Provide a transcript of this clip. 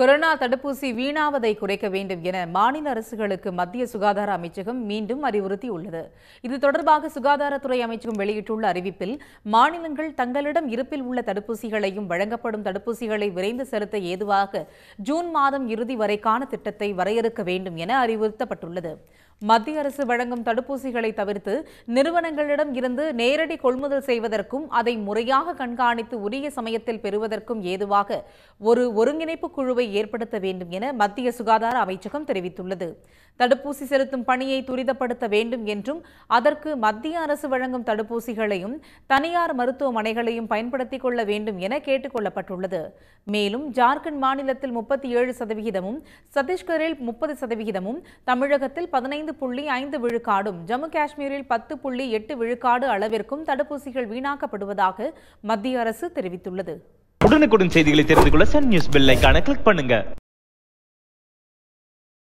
corona தடுப்பூசி வீணாவதை குறைக்க வேண்டும் என மாநில அரசுகளுக்கு மத்திய சுகாதார அமைச்சகம் மீண்டும் அறிவுறுத்தியுள்ளது இது தொடர்பாக சுகாதாரத்துறை அமைச்சகம் வெளியிட்டுள்ள அறிவிப்பில் மாநிலங்கள் தங்களிடம் இருப்பில் உள்ள தடுப்பூசிகளையும் வழங்கப்படும் தடுப்பூசிகளை விரைந்து செலுத்த ஏதுவாக ஜூன் மாதம் இறுதி வரைக்கான திட்டத்தை வரையறுக்க வேண்டும் என அறிவுறுத்தப்பட்டுள்ளது மத்திய அரசு வழங்கும் தடுப்பூசிகளை தவிர்த்து நிறுவனங்களிடம் இருந்து நேரடி கொள்முதல் செய்வதற்கும் அதை முறையாக கண்காணித்து உரிய சமயத்தில் பெறுவதற்கும் ஏதுவாக ஒரு ஒருங்கிணைப்பு குழுவை ஏற்படுத்த வேண்டும் என மத்திய சுகாதார அமைச்சகம் தெரிவித்துள்ளது தடுப்பூசி செலுத்தும் பணியை துரிதப்படுத்த வேண்டும் என்றும் அதற்கு மத்திய அரசு வழங்கும் தடுப்பூசிகளையும் தனியார் மருத்துவமனைகளையும் பயன்படுத்திக் கொள்ள வேண்டும் என கேட்டுக் கொள்ளப்பட்டுள்ளது மேலும் ஜார்க்கண்ட் மாநிலத்தில் முப்பத்தி ஏழு சதவிகிதமும் சத்தீஸ்கரில் முப்பது சதவிகிதமும் தமிழகத்தில் பதினைந்து புள்ளி ஐந்து விழுக்காடும் ஜம்மு காஷ்மீரில் பத்து புள்ளி எட்டு விழுக்காடு அளவிற்கும் தடுப்பூசிகள் வீணாக்கப்படுவதாக மத்திய அரசு தெரிவித்துள்ளது உடனுக்குடன் செய்திகளை தெரிந்து கொள்ள சன் நியூஸ் கிளிக் பண்ணுங்க